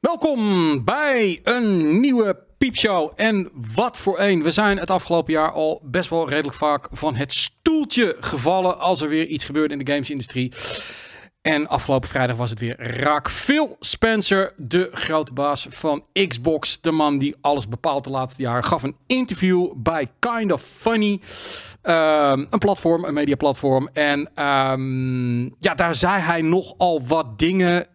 Welkom bij een nieuwe piepshow. En wat voor een. We zijn het afgelopen jaar al best wel redelijk vaak van het stoeltje gevallen als er weer iets gebeurt in de gamesindustrie. En afgelopen vrijdag was het weer raak. Phil Spencer, de grote baas van Xbox, de man die alles bepaalt de laatste jaren, gaf een interview bij Kind of Funny, ehm, een platform, een mediaplatform. En ehm, ja, daar zei hij nogal wat dingen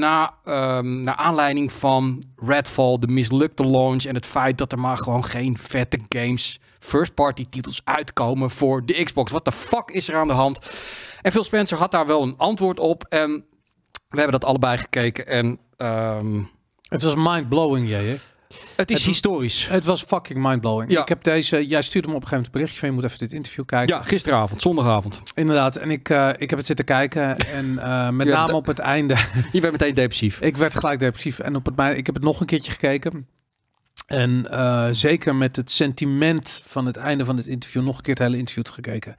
na, ehm, naar aanleiding van Redfall, de mislukte launch en het feit dat er maar gewoon geen vette games first-party titels uitkomen voor de Xbox. Wat de fuck is er aan de hand? En Phil Spencer had daar wel een antwoord op. En we hebben dat allebei gekeken. En, ehm, Het was mind-blowing, jij, Het is historisch. Het was fucking mindblowing. Ja. Ik heb deze, jij stuurde me op een gegeven moment een berichtje van je moet even dit interview kijken. Ja, gisteravond, zondagavond. Inderdaad. En ik, eh, ik heb het zitten kijken en eh, met name op het einde. je werd meteen depressief. ik werd gelijk depressief. En op het, ik heb het nog een keertje gekeken. En eh, zeker met het sentiment van het einde van het interview nog een keer het hele interview gekeken.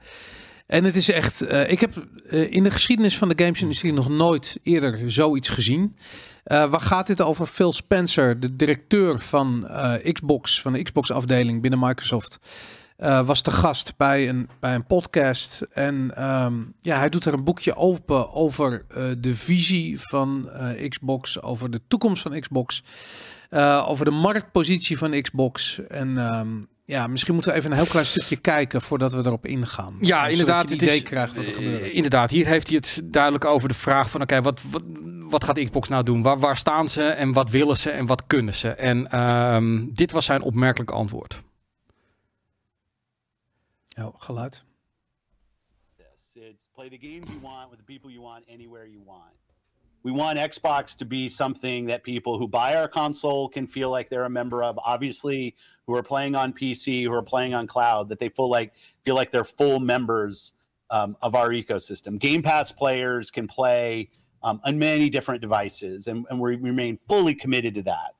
En het is echt, eh, ik heb eh, in de geschiedenis van de gamesindustrie nog nooit eerder zoiets gezien. waar gaat dit over? Phil Spencer, de directeur van Xbox, van de Xbox-afdeling binnen Microsoft, was te gast bij een, bij een podcast. En ehm, ja, hij doet er een boekje open over de visie van Xbox, over de toekomst van Xbox. Eh, over de marktpositie van Xbox. En ehm, ja, misschien moeten we even een heel klein stukje kijken voordat we erop ingaan. Ja, inderdaad. het idee krijgt wat er gebeurt. Eh, inderdaad, hier heeft hij het duidelijk over de vraag van oké, wat, wat, gaat Xbox nou doen? Waar, waar staan ze en wat willen ze en wat kunnen ze? En ehm, dit was zijn opmerkelijk antwoord. Oh, geluid. It's play the games you want with the people you want anywhere you want. we want Xbox to be something that people who buy our console can feel like they're a member of. Obviously, who are playing on PC, who are playing on cloud, that they feel like feel like they're full members um, of our ecosystem. Game Pass players can play um, on many different devices, and, and we remain fully committed to that.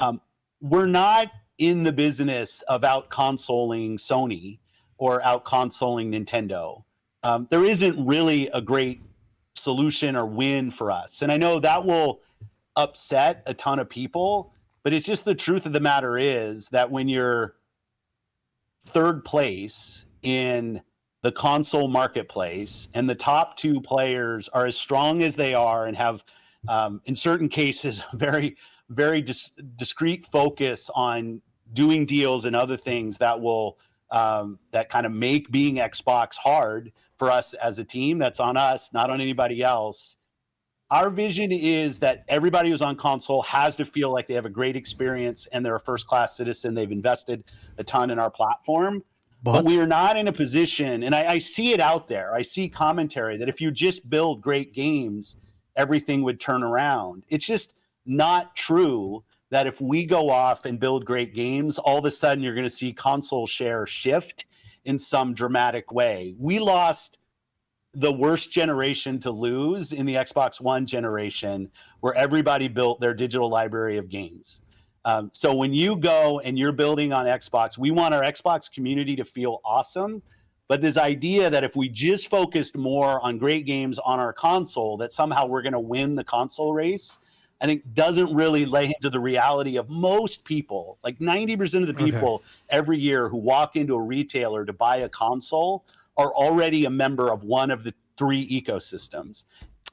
Um, we're not in the business of out consoling Sony or out consoling Nintendo. Um, there isn't really a great solution or win for us. And I know that will upset a ton of people, but it's just the truth of the matter is that when you're third place in the console marketplace and the top two players are as strong as they are and have, um, in certain cases, very, very dis- discreet focus on doing deals and other things that will um, that kind of make being Xbox hard for us as a team. That's on us, not on anybody else. Our vision is that everybody who's on console has to feel like they have a great experience and they're a first class citizen. They've invested a ton in our platform. But, but we are not in a position, and I, I see it out there. I see commentary that if you just build great games, everything would turn around. It's just not true that if we go off and build great games, all of a sudden you're going to see console share shift in some dramatic way. We lost the worst generation to lose in the Xbox One generation, where everybody built their digital library of games. Um, so when you go and you're building on Xbox, we want our Xbox community to feel awesome. But this idea that if we just focused more on great games on our console, that somehow we're going to win the console race I think doesn't really lay into the reality of most people. Like 90% of the people okay. every year who walk into a retailer to buy a console are already a member of one of the three ecosystems.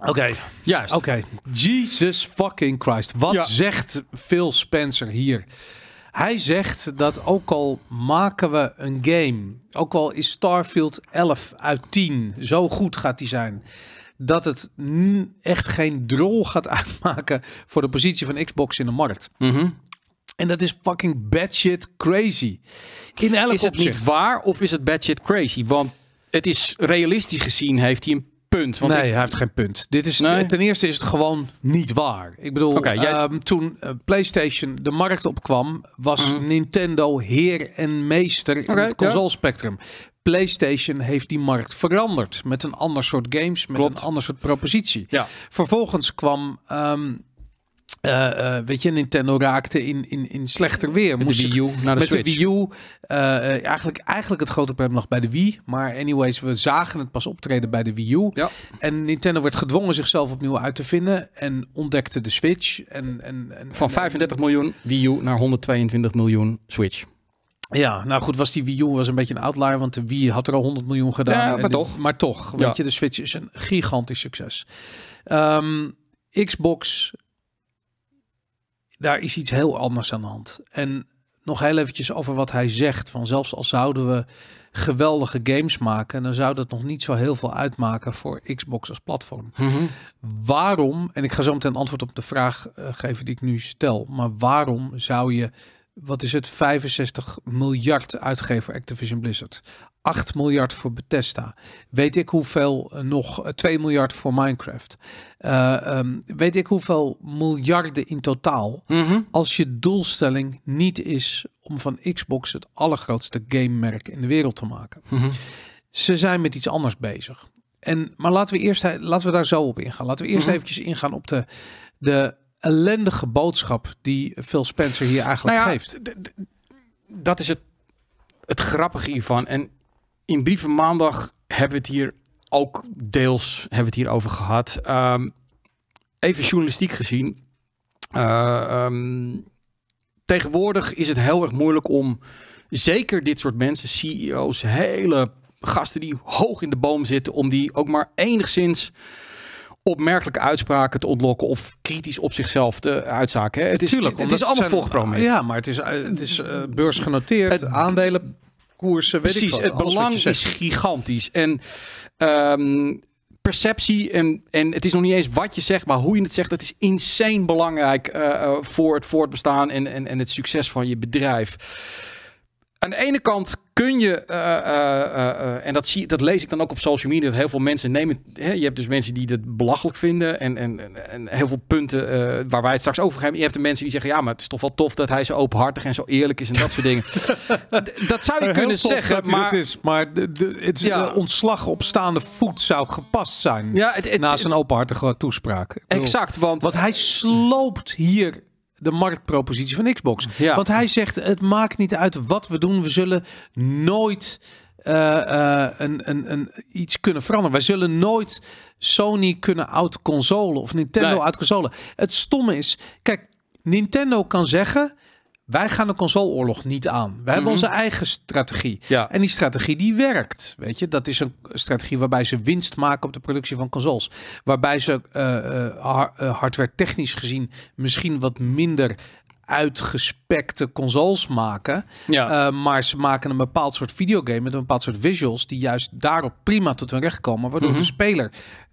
Okay, Yes. Okay. Jesus fucking Christ. Wat ja. zegt Phil Spencer hier? Hij zegt dat ook al maken we een game, ook al is Starfield 11 uit 10, zo goed gaat die zijn dat het echt geen drol gaat uitmaken voor de positie van Xbox in de markt. Mhm. En dat is fucking shit crazy. In elk is het niet waar of is het shit crazy? Want het is realistisch gezien heeft hij een punt. Want nee, hij heeft geen punt. Dit is, Ten eerste is het gewoon niet waar. Ik bedoel, ehm, toen eh, PlayStation de markt opkwam, was mhm. Nintendo heer en meester in het console spectrum. PlayStation heeft die markt veranderd. Met een ander soort games, met een ander soort propositie. Ja. Vervolgens kwam. Ehm, eh, eh, weet je, Nintendo raakte in, in, in slechter weer. Met de Wii naar de met Switch. de Wii U. Eh, eigenlijk, eigenlijk het grote probleem nog bij de Wii. Maar anyways, we zagen het pas optreden bij de Wii U. Ja. En Nintendo werd gedwongen zichzelf opnieuw uit te vinden. En ontdekte de Switch. En, en, en Van 35 miljoen Wii U naar 122 miljoen Switch. Ja, nou goed, was die Wii U was een beetje een outlier, want de Wii had er al 100 miljoen gedaan. maar, en toch. De, maar toch. Weet je, de Switch is een gigantisch succes. Ehm, Xbox, daar is iets heel anders aan de hand. En nog heel eventjes over wat hij zegt, van zelfs al zouden we geweldige games maken, dan zou dat nog niet zo heel veel uitmaken voor Xbox als platform. Mhm. Waarom, en ik ga zo meteen antwoord op de vraag eh, geven die ik nu stel, maar waarom zou je wat is het, 65 miljard uitgeven voor Activision Blizzard. 8 miljard voor Bethesda. Weet ik hoeveel eh, nog, 2 eh, miljard voor Minecraft. Eh, ehm, weet ik hoeveel miljarden in totaal. Mhm. Als je doelstelling niet is om van Xbox het allergrootste gamemerk in de wereld te maken. Mhm. Ze zijn met iets anders bezig. En, maar laten we, eerst, laten we daar zo op ingaan. Laten we eerst mhm. eventjes ingaan op de, de ellendige boodschap die Phil Spencer hier eigenlijk nou ja, geeft. Dat is het, het grappige hiervan. En in Brieven Maandag hebben we het hier ook deels hebben we het hier over gehad. Ehm, even journalistiek gezien. Eh, ehm, tegenwoordig is het heel erg moeilijk om zeker dit soort mensen, CEO's, hele gasten die hoog in de boom zitten, om die ook maar enigszins opmerkelijke uitspraken te ontlokken of kritisch op zichzelf te uitzaken. Het is, Tuurlijk, het, is allemaal volgeprogrammeerd. Ja, maar het is, eh, het is eh, beursgenoteerd, het, aandelenkoersen, weet precies, ik het belang is gigantisch. En ehm, perceptie en, en het is nog niet eens wat je zegt, maar hoe je het zegt, dat is insane belangrijk eh, voor het voortbestaan en, en, en het succes van je bedrijf. Aan de ene kant kun je, eh, eh, eh, en dat, zie, dat lees ik dan ook op social media, dat heel veel mensen nemen. Hè, je hebt dus mensen die het belachelijk vinden en, en, en heel veel punten waar wij het straks over gaan. Je hebt de mensen die zeggen, ja, maar het is toch wel tof dat hij zo openhartig en zo eerlijk is en dat soort dingen. dat zou je kunnen zeggen, maar... Het is, maar de, het is, ontslag op staande voet zou gepast zijn naast een openhartige toespraak. exact, want... Want hij sloopt hier de marktpropositie van Xbox. Ja. Want hij zegt: het maakt niet uit wat we doen, we zullen nooit. Eh, eh, een, een, een, iets kunnen veranderen. Wij zullen nooit Sony kunnen outconsolen of Nintendo nee. Het stomme is, kijk, Nintendo kan zeggen: wij gaan de consoleoorlog niet aan. Wij hebben mhm. onze eigen strategie. En die strategie die werkt. Weet je, dat is een strategie waarbij ze winst maken op de productie van consoles. Waarbij ze uh, hardware technisch gezien misschien wat minder uitgespekte consoles maken. maar ze maken een bepaald soort videogame met een bepaald soort visuals die juist daarop prima tot hun recht komen. Waardoor mhm. de speler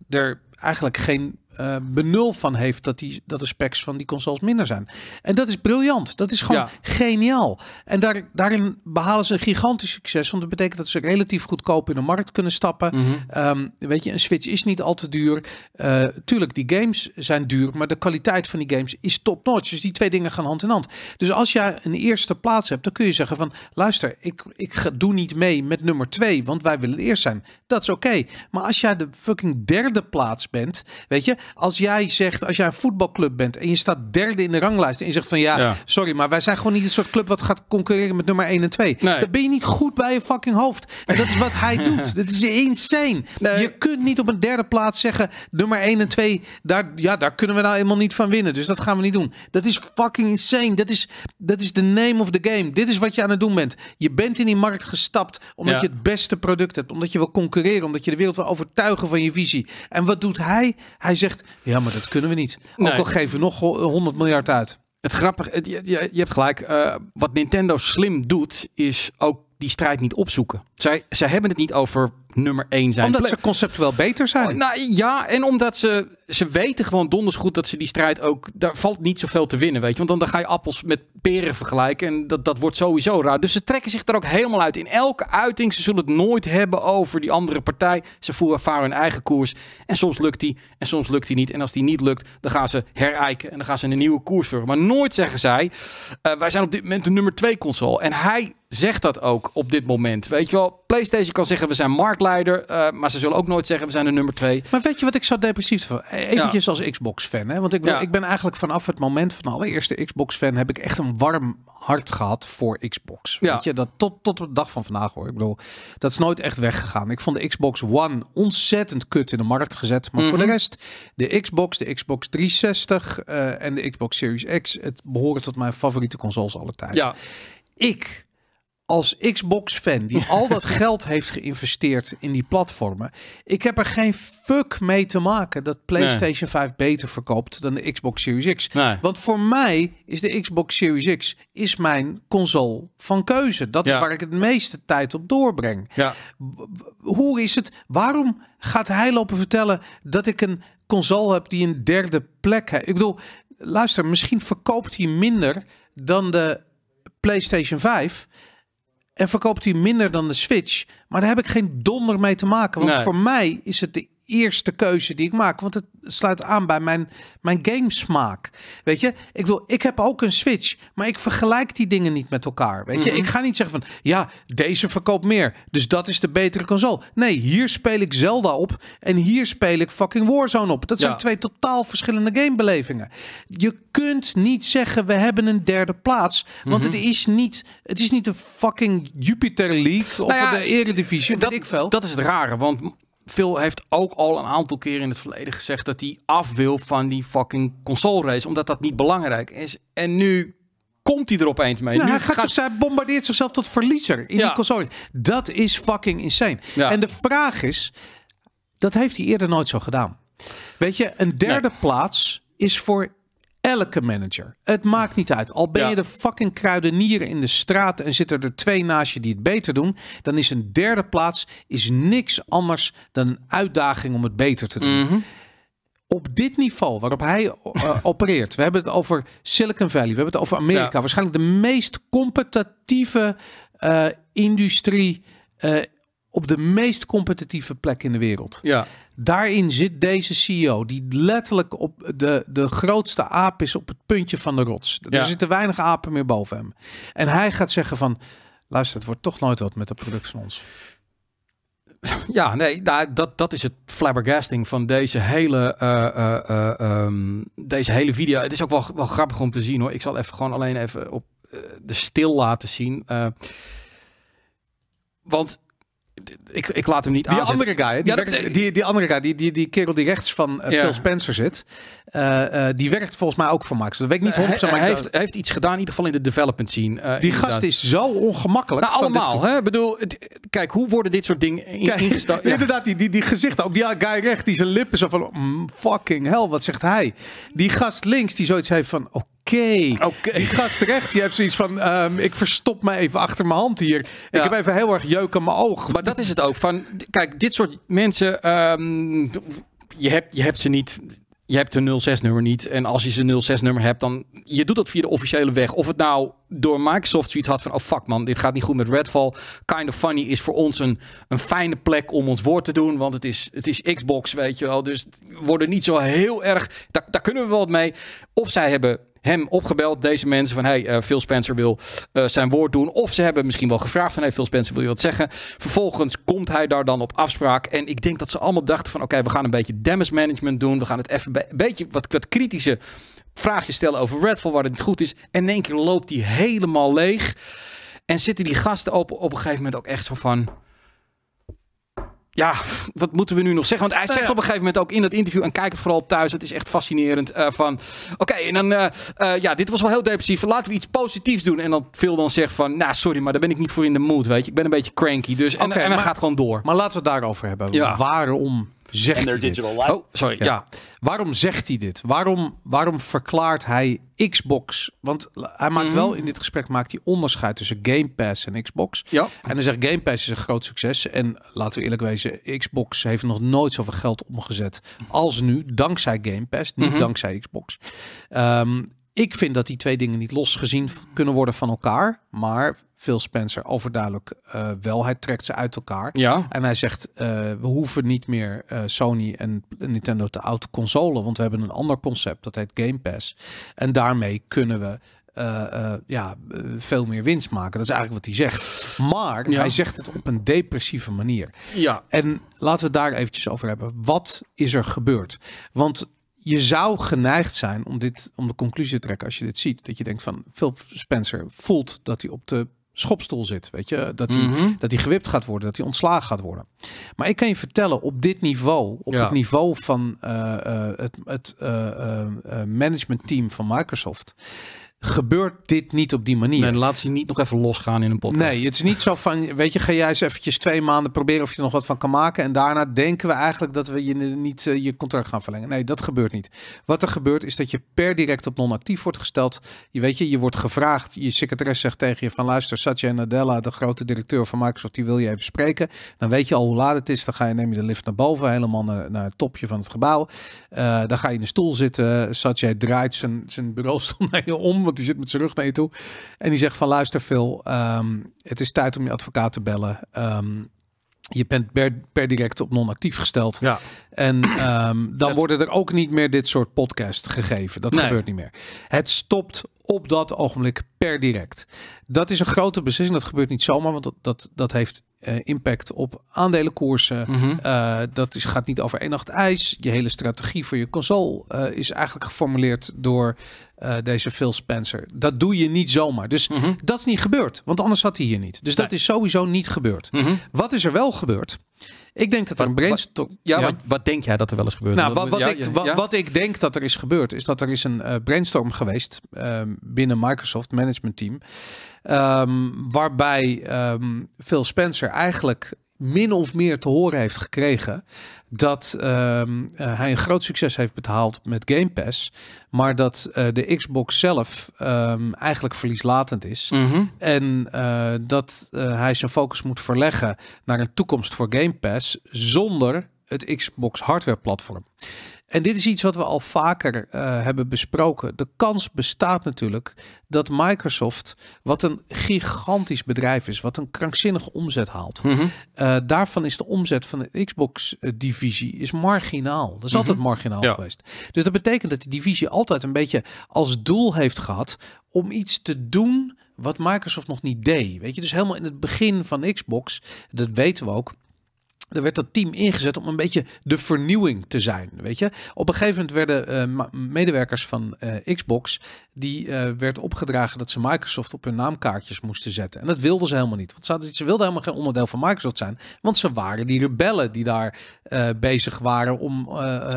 er eigenlijk geen eh, benul van heeft dat, die, dat de specs van die consoles minder zijn. En dat is briljant. Dat is gewoon geniaal. En daar, daarin behalen ze een gigantisch succes. Want dat betekent dat ze relatief goedkoop in de markt kunnen stappen. Mhm. Ehm, weet je, een Switch is niet al te duur. Eh, tuurlijk, die games zijn duur. Maar de kwaliteit van die games is top-notch. Dus die twee dingen gaan hand in hand. Dus als jij een eerste plaats hebt, dan kun je zeggen van... luister, ik, ik ga, doe niet mee met nummer twee, want wij willen eerst zijn. Dat is oké. Maar als jij de fucking derde plaats bent, weet je... Als jij zegt, als jij een voetbalclub bent en je staat derde in de ranglijst en je zegt van ja, sorry, maar wij zijn gewoon niet het soort club wat gaat concurreren met nummer 1 en 2. Dan ben je niet goed bij je fucking hoofd. En dat is wat hij doet. Dat is insane. Je kunt niet op een derde plaats zeggen, nummer 1 en 2, daar, ja, daar kunnen we nou helemaal niet van winnen. Dus dat gaan we niet doen. Dat is fucking insane. Dat is, dat is de name of the game. Dit is wat je aan het doen bent. Je bent in die markt gestapt omdat je het beste product hebt. Omdat je wil concurreren. Omdat je de wereld wil overtuigen van je visie. En wat doet hij? Hij zegt ja, maar dat kunnen we niet. Ook al geven we nog 100 miljard uit. Het grappige, je, je, hebt gelijk, eh, wat Nintendo slim doet, is ook die strijd niet opzoeken. Zij, zij hebben het niet over nummer 1 zijn. Omdat ze conceptueel beter zijn. Oh, nou ja, en omdat ze, ze weten gewoon donders goed dat ze die strijd ook, daar valt niet zoveel te winnen, weet je. Want dan, dan ga je appels met peren vergelijken en dat, dat wordt sowieso raar. Dus ze trekken zich er ook helemaal uit. In elke uiting, ze zullen het nooit hebben over die andere partij. Ze voeren vaar hun eigen koers en soms lukt die en soms lukt die niet. En als die niet lukt, dan gaan ze herijken en dan gaan ze een nieuwe koers vullen. Maar nooit zeggen zij, eh, wij zijn op dit moment de nummer 2 console. En hij zegt dat ook op dit moment. Weet je wel, PlayStation kan zeggen we zijn markt marktleider. Eh, maar ze zullen ook nooit zeggen, we zijn de nummer twee. Maar weet je wat ik zo depressief van? Eventjes als Xbox-fan. Want ik, ik ben eigenlijk vanaf het moment van de allereerste Xbox-fan... heb ik echt een warm hart gehad voor Xbox. Ja. Weet je, dat tot, tot de dag van vandaag hoor. Ik bedoel, dat is nooit echt weggegaan. Ik vond de Xbox One ontzettend kut in de markt gezet. Maar voor de mhm. rest, de Xbox, de Xbox 360 eh, en de Xbox Series X... het behoren tot mijn favoriete consoles alle tijd. Ja. Ik als Xbox-fan die al dat geld heeft geïnvesteerd in die platformen, ik heb er geen fuck mee te maken dat PlayStation 5 beter verkoopt dan de Xbox Series X. Want voor mij is de Xbox Series X is mijn console van keuze. Dat is waar ik het meeste tijd op doorbreng. Ja. Hoe is het? Waarom gaat hij lopen vertellen dat ik een console heb die een derde plek heeft? Ik bedoel, luister, misschien verkoopt hij minder dan de PlayStation 5 en verkoopt hij minder dan de Switch. Maar daar heb ik geen donder mee te maken. Want voor mij is het de eerste keuze die ik maak. Want het sluit aan bij mijn, mijn gamesmaak. Weet je, ik, wil, ik heb ook een Switch, maar ik vergelijk die dingen niet met elkaar. Weet je, mhm. ik ga niet zeggen van ja, deze verkoopt meer, dus dat is de betere console. Nee, hier speel ik Zelda op en hier speel ik fucking Warzone op. Dat zijn twee totaal verschillende gamebelevingen. Je kunt niet zeggen we hebben een derde plaats, want mhm. het, is niet, het is niet de fucking Jupiter League of nou de Eredivisie. Dat, ik veel. dat is het rare, want Phil heeft ook al een aantal keren in het verleden gezegd dat hij af wil van die fucking console race, omdat dat niet belangrijk is. En nu komt hij er opeens mee. Nou, hij gaat, gaat... bombardeert zichzelf tot verliezer in ja. die console. Dat is fucking insane. En de vraag is, dat heeft hij eerder nooit zo gedaan. Weet je, een derde plaats is voor Elke manager. Het maakt niet uit. Al ben je de fucking kruidenier in de straat en zitten er twee naast je die het beter doen, dan is een derde plaats is niks anders dan een uitdaging om het beter te doen. Mhm. Op dit niveau waarop hij eh, opereert, we hebben het over Silicon Valley, we hebben het over Amerika, waarschijnlijk de meest competitieve eh, industrie eh, op de meest competitieve plek in de wereld. Ja. Daarin zit deze CEO, die letterlijk op de, de grootste aap is op het puntje van de rots. Er zitten weinig apen meer boven hem. En hij gaat zeggen van, luister, het wordt toch nooit wat met de product van ons. Ja, nee, dat, dat is het flabbergasting van deze hele, eh, eh, eh, ehm, deze hele video. Het is ook wel, wel grappig om te zien hoor. Ik zal even gewoon alleen even op de stil laten zien. want ik, ik laat hem niet aan. Die andere guy, die, die, die, andere guy, die, die, die kerel die rechts van eh, Phil Spencer zit, eh, eh, die werkt volgens mij ook voor Max. Dat weet ik niet 100%. Hij, hij, heeft, heeft iets gedaan, in ieder geval in de development scene. die gast is zo ongemakkelijk. Nou, allemaal. Hè? Bedoel, kijk, hoe worden dit soort dingen in, ingesteld? Ja. Inderdaad, die, die, die gezichten. Ook die guy rechts, die zijn lippen zo van, mm, fucking hell, wat zegt hij? Die gast links, die zoiets heeft van, Oké, ik ga gast rechts, je hebt zoiets van, ehm, ik verstop me even achter mijn hand hier. Ik heb even heel erg jeuk aan mijn oog. Maar dat is het ook. Van, kijk, dit soort mensen, ehm, je, hebt, je hebt ze niet je hebt een 06-nummer niet. En als je ze 06-nummer hebt, dan... Je doet dat via de officiële weg. Of het nou door Microsoft zoiets had van... Oh, fuck man, dit gaat niet goed met Redfall. Kind of Funny is voor ons een, een fijne plek om ons woord te doen. Want het is, het is Xbox, weet je wel. Dus worden niet zo heel erg... Daar, daar kunnen we wat mee. Of zij hebben hem opgebeld, deze mensen, van hey, eh, Phil Spencer wil eh, zijn woord doen. Of ze hebben misschien wel gevraagd van hey, Phil Spencer, wil je wat zeggen? Vervolgens komt hij daar dan op afspraak. En ik denk dat ze allemaal dachten van oké, we gaan een beetje damage management doen. We gaan het even een beetje wat, wat kritische vraagjes stellen over Redfall, waar het niet goed is. En in één keer loopt hij helemaal leeg. En zitten die gasten op, op een gegeven moment ook echt zo van ja, wat moeten we nu nog zeggen? Want hij nou zegt op een gegeven moment ook in dat interview, en kijk het vooral thuis, het is echt fascinerend, eh, van oké, en dan, eh, eh, ja, dit was wel heel depressief, laten we iets positiefs doen. En dan veel dan zegt van, nou sorry, maar daar ben ik niet voor in de mood, weet je. Ik ben een beetje cranky, dus, en, okay, en hij gaat gewoon door. Maar laten we het daarover hebben. Ja. Waarom zegt en hij digital dit? Oh, sorry. Ja. Waarom zegt hij dit? Waarom, waarom verklaart hij Xbox? Want hij maakt wel mhm. in dit gesprek maakt hij onderscheid tussen Game Pass en Xbox. Ja. En dan zegt Game Pass is een groot succes. En laten we eerlijk wezen, Xbox heeft nog nooit zoveel geld omgezet als nu, dankzij Game Pass, niet mhm. dankzij Xbox. Ehm, ik vind dat die twee dingen niet los gezien kunnen worden van elkaar. Maar Phil Spencer overduidelijk eh, wel. Hij trekt ze uit elkaar. Ja. En hij zegt, eh, we hoeven niet meer eh, Sony en Nintendo te oud consolen. Want we hebben een ander concept, dat heet Game Pass. En daarmee kunnen we ja, veel meer winst maken. Dat is eigenlijk wat hij zegt. Maar hij zegt het op een depressieve manier. Ja. En laten we het daar eventjes over hebben. Wat is er gebeurd? Want je zou geneigd zijn om, dit, om de conclusie te trekken als je dit ziet. Dat je denkt van Phil Spencer voelt dat hij op de schopstoel zit. Weet je, dat hij, mhm. dat hij gewipt gaat worden, dat hij ontslagen gaat worden. Maar ik kan je vertellen, op dit niveau, op het niveau van eh, eh, het, het uh, managementteam van Microsoft, gebeurt dit niet op die manier. Nee, laat ze niet nog even losgaan in een podcast. Nee, het is niet zo van, weet je, ga jij eens eventjes twee maanden proberen of je er nog wat van kan maken. En daarna denken we eigenlijk dat we je niet eh, je contract gaan verlengen. Nee, dat gebeurt niet. Wat er gebeurt is dat je per direct op non-actief wordt gesteld. Je weet je, je wordt gevraagd. Je secretaresse zegt tegen je van luister, Satya Nadella, de grote directeur van Microsoft, die wil je even spreken. Dan weet je al hoe laat het is. Dan ga je, neem je de lift naar boven, helemaal naar, het topje van het gebouw. Eh, dan ga je in de stoel zitten. Satya draait zijn, zijn bureaustoel naar je om die zit met zijn rug naar toe. En die zegt van luister Phil, ehm, het is tijd om je advocaat te bellen. Ehm, je bent per, direct op non-actief gesteld. Ja. En ehm, dan worden er ook niet meer dit soort podcasts gegeven. Dat gebeurt niet meer. Het stopt op dat ogenblik per direct. Dat is een grote beslissing. Dat gebeurt niet zomaar, want dat, dat, dat heeft eh, impact op aandelenkoersen. Mhm. Eh, dat is, gaat niet over één nacht ijs. Je hele strategie voor je console eh, is eigenlijk geformuleerd door deze Phil Spencer. Dat doe je niet zomaar. Dus mhm. dat is niet gebeurd, want anders had hij hier niet. Dus dat is sowieso niet gebeurd. Mhm. Wat is er wel gebeurd? Ik denk dat er een brainstorm... Ja, Wat, wat, denk jij dat er wel eens gebeurd? Nou, wat, wat ik, wat, ik denk dat er is gebeurd, is dat er is een uh, brainstorm geweest uh, binnen Microsoft managementteam. Um, ehm, waarbij ehm, Phil Spencer eigenlijk min of meer te horen heeft gekregen dat ehm, eh, hij een groot succes heeft behaald met Game Pass, maar dat eh, de Xbox zelf ehm, eigenlijk verlieslatend is mhm. en eh, dat hij zijn focus moet verleggen naar een toekomst voor Game Pass zonder het Xbox hardware platform. En dit is iets wat we al vaker eh, hebben besproken. De kans bestaat natuurlijk dat Microsoft, wat een gigantisch bedrijf is, wat een krankzinnige omzet haalt, mhm. eh, daarvan is de omzet van de Xbox-divisie eh, is marginaal. Dat is altijd mhm. marginaal geweest. Dus dat betekent dat die divisie altijd een beetje als doel heeft gehad om iets te doen wat Microsoft nog niet deed. Weet je, dus helemaal in het begin van Xbox, dat weten we ook er werd dat team ingezet om een beetje de vernieuwing te zijn. Weet je? Op een gegeven moment werden eh, medewerkers van eh, Xbox, die eh, werd opgedragen dat ze Microsoft op hun naamkaartjes moesten zetten. En dat wilden ze helemaal niet. Want ze, ze wilden helemaal geen onderdeel van Microsoft zijn. Want ze waren die rebellen die daar bezig waren om,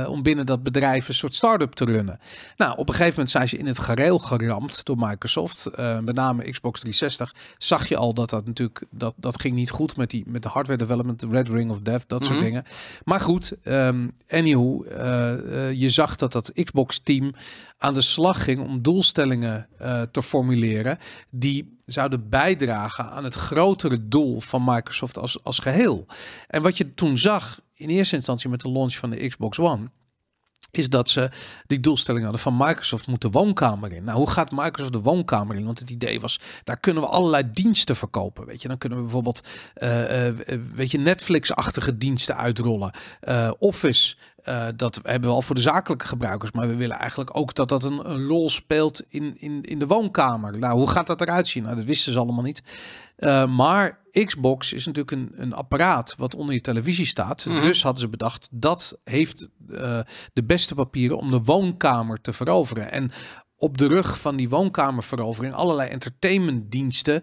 om binnen dat bedrijf een soort start-up te runnen. Nou, op een gegeven moment zijn ze in het gareel geramd door Microsoft. met name Xbox 360 zag je al dat dat natuurlijk, dat, dat ging niet goed met, die, met de hardware development, de Red Ring of dat soort mhm. dingen. Maar goed, um, ehm, anyhow, eh, eh, je zag dat dat Xbox-team aan de slag ging om doelstellingen eh, te formuleren die zouden bijdragen aan het grotere doel van Microsoft als, als geheel. En wat je toen zag, in eerste instantie met de launch van de Xbox One, is dat ze die doelstelling hadden van Microsoft moet de woonkamer in. Nou, hoe gaat Microsoft de woonkamer in? Want het idee was, daar kunnen we allerlei diensten verkopen. Weet je, dan kunnen we bijvoorbeeld, eh, eh, eh, weet je, Netflix-achtige diensten uitrollen. Office eh, dat hebben we al voor de zakelijke gebruikers. Maar we willen eigenlijk ook dat dat een, rol speelt in, in, in de woonkamer. Nou, hoe gaat dat eruit zien? Nou, dat wisten ze allemaal niet. Eh, maar Xbox is natuurlijk een, een apparaat wat onder je televisie staat. Mhm. Dus hadden ze bedacht, dat heeft eh, de beste papieren om de woonkamer te veroveren. En op de rug van die woonkamerverovering allerlei entertainmentdiensten.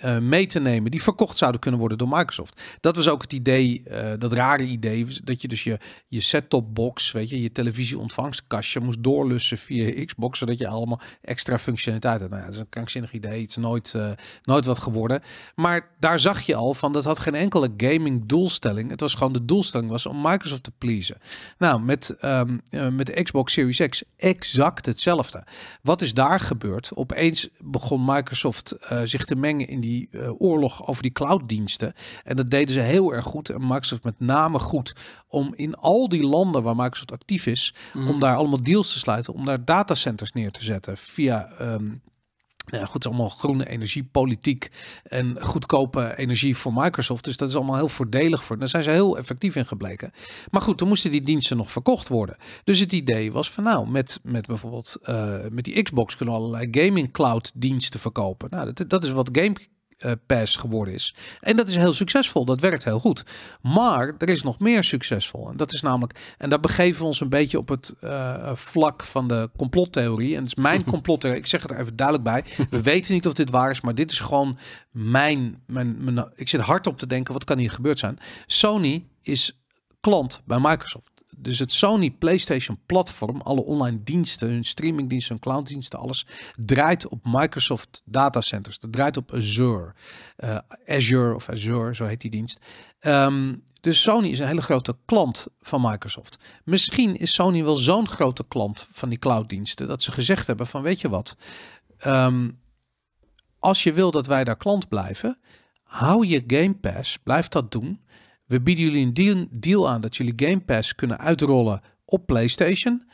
Eh, mee te nemen die verkocht zouden kunnen worden door Microsoft. Dat was ook het idee, eh, dat rare idee, dat je dus je, je set-top box, weet je, je televisieontvangstkastje moest doorlussen via Xbox, zodat je allemaal extra functionaliteit had. Nou, dat is een krankzinnig idee, het is nooit, eh, nooit wat geworden. Maar daar zag je al van, dat had geen enkele gaming doelstelling. Het was gewoon de doelstelling was om Microsoft te pleasen. Nou, met, ehm, met de Xbox Series X exact hetzelfde. Wat is daar gebeurd? Opeens begon Microsoft zich te mengen in die die eh, oorlog over die clouddiensten. En dat deden ze heel erg goed. En Microsoft met name goed om in al die landen waar Microsoft actief is, mhm. om daar allemaal deals te sluiten, om daar datacenters neer te zetten via ehm, nou goed, allemaal groene energiepolitiek. en goedkope energie voor Microsoft. Dus dat is allemaal heel voordelig voor. Daar zijn ze heel effectief in gebleken. Maar goed, toen moesten die diensten nog verkocht worden. Dus het idee was van nou, met, met bijvoorbeeld eh, met die Xbox kunnen we allerlei gaming cloud diensten verkopen. Nou, dat, dat is wat Game uh, geworden is. En dat is heel succesvol, dat werkt heel goed. Maar er is nog meer succesvol. En dat is namelijk, en daar begeven we ons een beetje op het eh, vlak van de complottheorie. En het is mijn complottheorie, ik zeg het er even duidelijk bij. We weten niet of dit waar is, maar dit is gewoon mijn, mijn, mijn ik zit hard op te denken, wat kan hier gebeurd zijn? Sony is klant bij Microsoft. Dus het Sony PlayStation platform, alle online diensten, hun streamingdiensten, clouddiensten, alles draait op Microsoft datacenters. Dat draait op Azure. Eh, Azure of Azure, zo heet die dienst. Ehm, dus Sony is een hele grote klant van Microsoft. Misschien is Sony wel zo'n grote klant van die clouddiensten dat ze gezegd hebben van weet je wat, ehm, als je wil dat wij daar klant blijven, hou je Game Pass, blijf dat doen. We bieden jullie een deal aan dat jullie Game Pass kunnen uitrollen op PlayStation.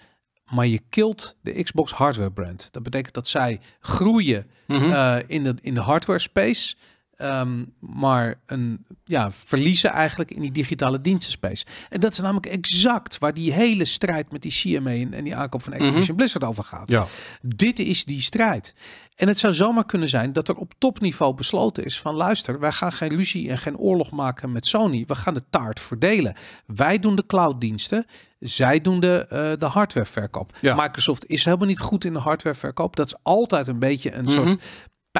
Maar je kilt de Xbox hardware brand. Dat betekent dat zij groeien mhm. eh, in, de, in de hardware space. Ehm, maar een ja, verliezen eigenlijk in die digitale dienstenspace. En dat is namelijk exact waar die hele strijd met die CMA en, die aankoop van Activision mm Blizzard over gaat. Ja. Dit is die strijd. En het zou zomaar kunnen zijn dat er op topniveau besloten is van luister, wij gaan geen ruzie en geen oorlog maken met Sony. We gaan de taart verdelen. Wij doen de clouddiensten, zij doen de, uh, de hardwareverkoop. Ja. Microsoft is helemaal niet goed in de hardwareverkoop. Dat is altijd een beetje een mhm. soort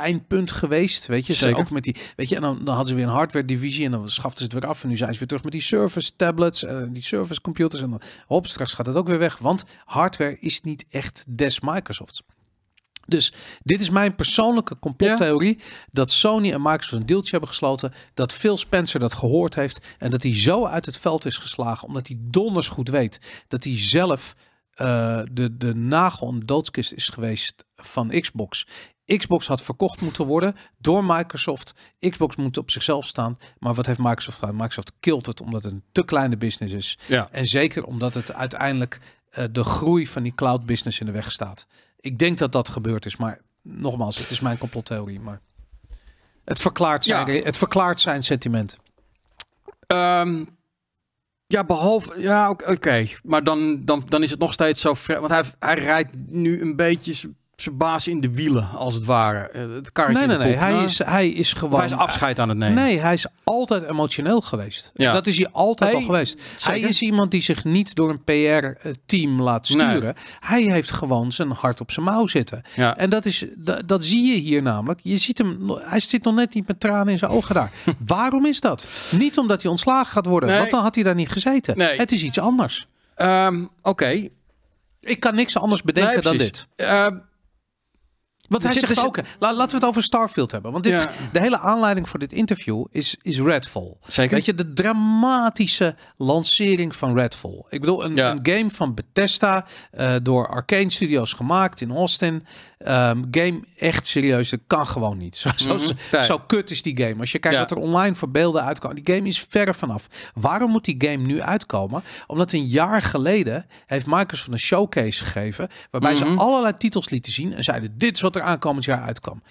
pijnpunt geweest. Weet je, Zeker. ook met die, weet je, en dan, dan hadden ze weer een hardware divisie en dan schaften ze het weer af. En nu zijn ze weer terug met die service tablets, en eh, die service computers. En dan hop, straks gaat het ook weer weg, want hardware is niet echt des Microsoft. Dus dit is mijn persoonlijke complottheorie. Dat Sony en Microsoft een deeltje hebben gesloten. Dat Phil Spencer dat gehoord heeft. En dat hij zo uit het veld is geslagen. Omdat hij donders goed weet dat hij zelf eh, de, de nagel en doodskist is geweest van Xbox. Xbox had verkocht moeten worden door Microsoft. Xbox moet op zichzelf staan. Maar wat heeft Microsoft gedaan? Microsoft kilt het omdat het een te kleine business is. En zeker omdat het uiteindelijk eh, de groei van die cloud business in de weg staat. Ik denk dat dat gebeurd is. Maar nogmaals, het is mijn complottheorie. Maar het verklaart zijn, het verklaart zijn sentiment. Ehm, ja, behalve. Ja, oké. Maar dan, dan, dan is het nog steeds zo. Want hij, hij rijdt nu een beetje zijn baas in de wielen, als het ware. Eh, het karretje nee, nee, nee. Hij nou, is, hij is gewoon. Hij is afscheid aan het nemen. Nee, hij is altijd emotioneel geweest. Ja. Dat is hij altijd al geweest. Hij is iemand die zich niet door een PR-team eh, laat sturen. Hij heeft gewoon zijn hart op zijn mouw zitten. Ja. En dat, is, dat, zie je hier namelijk. Je ziet hem, hij zit nog net niet met tranen in zijn ogen daar. Waarom is dat? Niet omdat hij ontslagen gaat worden, nee. want dan had hij daar niet gezeten. Nee. Het is iets anders. Ehm, oké. Ik kan niks anders bedenken dan dit. Uh, want hij zegt ook, eh, laten we het over Starfield hebben. Want dit, de hele aanleiding voor dit interview is, is Redfall. Zeker. Weet je, de dramatische lancering van Redfall. Ik bedoel, een, een game van Bethesda, eh, door Arcane Studios gemaakt in Austin. Ehm, game echt serieus, dat kan gewoon niet. Zo, zo, mhm. kut is die game. Als je kijkt ja. wat er online voor beelden uitkomen. Die game is verre vanaf. Waarom moet die game nu uitkomen? Omdat een jaar geleden heeft Microsoft een showcase gegeven. Waarbij ze mhm. allerlei titels lieten zien. En zeiden dit is wat er aankomend jaar uitkwam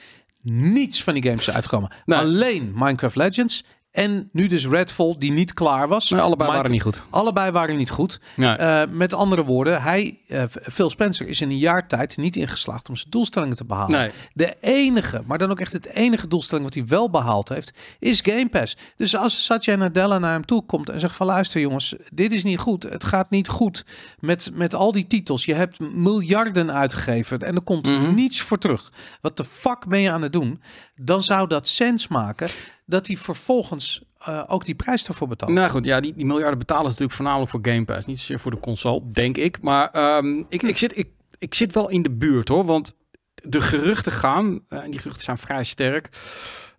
niets van die games uitkomen. Nee. Alleen Minecraft Legends en nu dus Redfall, die niet klaar was. Maar allebei waren niet goed. Allebei waren niet goed. Eh, met andere woorden, hij, uh, Phil Spencer is in een jaar tijd niet ingeslaagd om zijn doelstellingen te behalen. De enige, maar dan ook echt het enige doelstelling wat hij wel behaald heeft, is Game Pass. Dus als Satya Nadella naar hem toe komt en zegt van luister jongens, dit is niet goed. Het gaat niet goed met, met al die titels. Je hebt miljarden uitgegeven en er komt mhm. niets voor terug. Wat de fuck ben je aan het doen? Dan zou dat sens maken dat hij vervolgens eh, ook die prijs daarvoor betaalt. Nou goed, ja, die, die miljarden betalen is natuurlijk voornamelijk voor Game Pass. Niet zozeer voor de console, denk ik. Maar ehm, ik, ik, zit, ik, ik zit wel in de buurt hoor. Want de geruchten gaan, eh, en die geruchten zijn vrij sterk,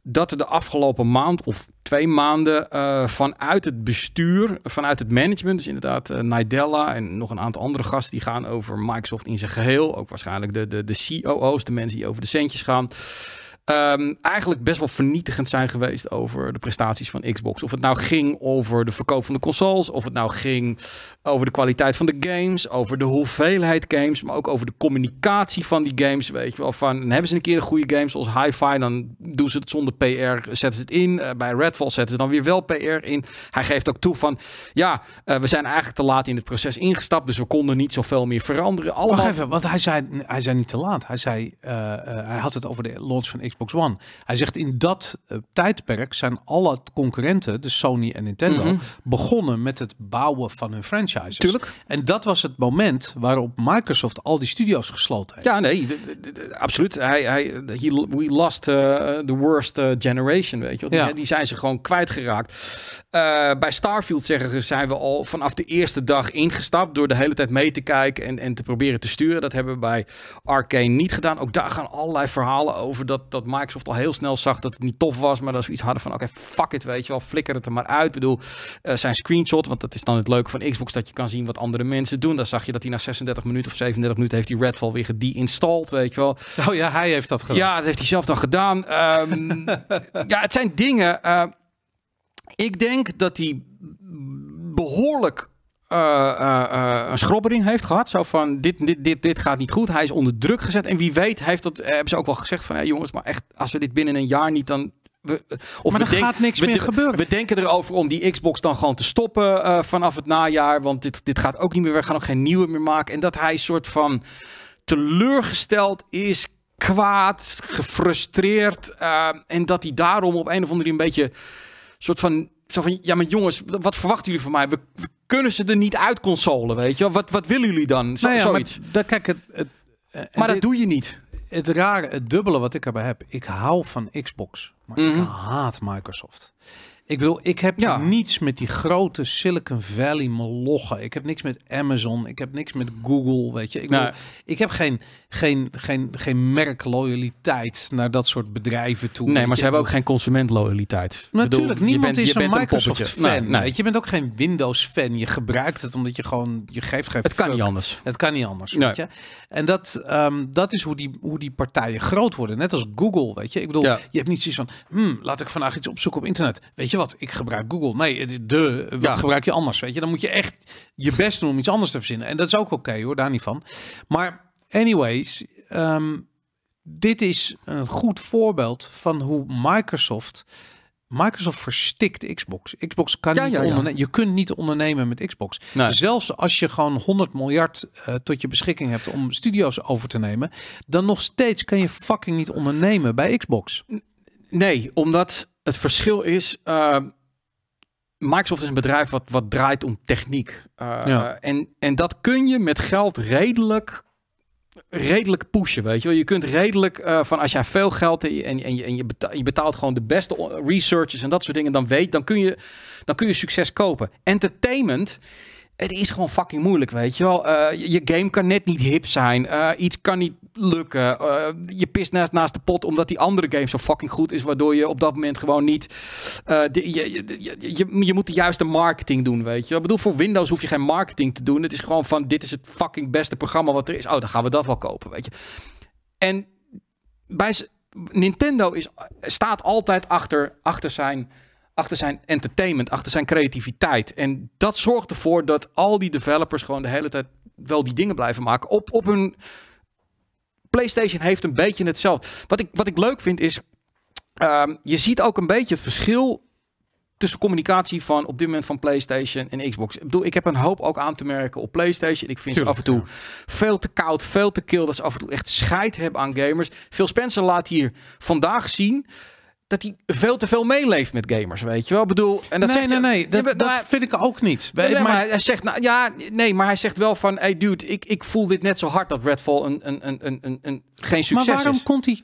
dat er de afgelopen maand of twee maanden eh, vanuit het bestuur, vanuit het management, dus inderdaad uh, Nidella en nog een aantal andere gasten die gaan over Microsoft in zijn geheel, ook waarschijnlijk de, de, de COO's, de mensen die over de centjes gaan Ehm, eigenlijk best wel vernietigend zijn geweest over de prestaties van Xbox. Of het nou ging over de verkoop van de consoles, of het nou ging over de kwaliteit van de games, over de hoeveelheid games, maar ook over de communicatie van die games. Weet je wel, van hebben ze een keer een goede game zoals Hi-Fi, dan doen ze het zonder PR, zetten ze het in. Eh, bij Redfall zetten ze dan weer wel PR in. Hij geeft ook toe van, ja, eh, we zijn eigenlijk te laat in het proces ingestapt, dus we konden niet zoveel meer veranderen. Allemaal... Wacht even, want hij zei, hij zei niet te laat. Hij zei, eh, hij had het over de launch van Xbox Xbox One. Hij zegt in dat eh, tijdperk zijn alle concurrenten, de dus Sony en Nintendo, mhm. begonnen met het bouwen van hun franchises. Tuurlijk. En dat was het moment waarop Microsoft al die studio's gesloten heeft. Ja, nee, absoluut. Hij, hij, we lost eh, the worst eh, generation, weet je. Die, zijn ze gewoon kwijtgeraakt. bij Starfield zeggen ze, zijn we al vanaf de eerste dag ingestapt door de hele tijd mee te kijken en, en te proberen te sturen. Dat hebben we bij Arcane niet gedaan. Ook daar gaan allerlei verhalen over dat, dat Microsoft al heel snel zag dat het niet tof was, maar dat ze iets hadden van oké, fuck it, weet je wel, flikker het er maar uit. Ik bedoel, eh, zijn screenshot, want dat is dan het leuke van Xbox, dat je kan zien wat andere mensen doen. Daar zag je dat hij na 36 minuten of 37 minuten heeft die Redfall weer gedeinstalled, weet je wel. Oh ja, hij heeft dat gedaan. Ja, dat heeft hij zelf dan gedaan. Ehm, ja, het zijn dingen. Eh, ik denk dat hij behoorlijk eh, eh, eh, een schrobbering heeft gehad. Zo van, dit, dit, dit, dit gaat niet goed. Hij is onder druk gezet. En wie weet, heeft dat, hebben ze ook wel gezegd van... hey jongens, maar echt, als we dit binnen een jaar niet... dan we, of maar er gaat niks we, meer gebeuren. We denken erover om die Xbox dan gewoon te stoppen vanaf het najaar. Want dit, dit gaat ook niet meer. We gaan ook geen nieuwe meer maken. En dat hij soort van teleurgesteld is, kwaad, gefrustreerd. en dat hij daarom op een of andere een beetje soort van zo van, ja, maar jongens, wat verwachten jullie van mij? We, kunnen ze er niet uit consolen, weet je Wat, wat willen jullie dan? Zo, nou ja, zoiets. Maar, kijk, het, het, eh, maar dat doe je niet. Het rare, het dubbele wat ik erbij heb. Ik hou van Xbox, maar ik mhm. haat Microsoft. Ik bedoel, ik heb ja. niets met die grote Silicon Valley mologgen. Ik heb niks met Amazon. Ik heb niks met Google, weet je. Ik, bedoel, ik heb geen, geen, geen, geen merkloyaliteit naar dat soort bedrijven toe. Nee, maar ze hebben ook geen consumentloyaliteit. Natuurlijk, niemand bent, is een Microsoft-fan. Nee, Weet je. je bent ook geen Windows-fan. Je gebruikt het omdat je gewoon, je geeft geen Het kan niet anders. Het kan niet anders, weet je. En dat, ehm, dat is hoe die, hoe die partijen groot worden. Net als Google, weet je. Ik bedoel, je hebt niet zoiets van, hmm, laat ik vandaag iets opzoeken op internet. Weet je wat, ik gebruik Google. Nee, het, de, wat gebruik je anders, weet je. Dan moet je echt je best doen om iets anders te verzinnen. En dat is ook oké hoor, daar niet van. Maar anyways, ehm, dit is een goed voorbeeld van hoe Microsoft... Microsoft verstikt Xbox. Xbox kan ja, niet ja, Je kunt niet ondernemen met Xbox. Zelfs als je gewoon 100 miljard eh, tot je beschikking hebt om studio's over te nemen, dan nog steeds kan je fucking niet ondernemen bij Xbox. Nee, omdat het verschil is, eh, Microsoft is een bedrijf wat, wat draait om techniek. Eh, en, en dat kun je met geld redelijk redelijk pushen, weet je wel. Je kunt redelijk eh, van als jij veel geld en, en, en, je, en je, betaalt, je betaalt gewoon de beste researches en dat soort dingen, dan weet, dan kun je, dan kun je succes kopen. Entertainment, het is gewoon fucking moeilijk, weet je wel. je game kan net niet hip zijn, iets kan niet lukken. Eh, je pist naast, naast de pot omdat die andere game zo fucking goed is. Waardoor je op dat moment gewoon niet. Eh, je, je, je, je, moet de juiste marketing doen, weet je. Ik bedoel, voor Windows hoef je geen marketing te doen. Het is gewoon van: dit is het fucking beste programma wat er is. Oh, dan gaan we dat wel kopen, weet je. En bij Nintendo is, staat altijd achter, achter zijn achter zijn entertainment, achter zijn creativiteit. En dat zorgt ervoor dat al die developers gewoon de hele tijd wel die dingen blijven maken. Op, op hun PlayStation heeft een beetje hetzelfde. Wat ik, wat ik leuk vind is. Ehm, je ziet ook een beetje het verschil tussen communicatie van op dit moment van PlayStation en Xbox. Ik bedoel, ik heb een hoop ook aan te merken op PlayStation. Ik vind Tuurlijk, ze af en toe veel te koud, veel te kil. Dat ze af en toe echt scheid hebben aan gamers. Phil Spencer laat hier vandaag zien dat hij veel te veel meeleeft met gamers, weet je wel? Ik bedoel, en dat nee, zegt, nee, nee, dat, dat vind ik ook niet. Nee, nee, maar hij zegt, nou ja, nee, maar hij zegt wel van, hey dude, ik, ik voel dit net zo hard dat Redfall een, een, een, een, een geen succes is. Maar waarom is. komt hij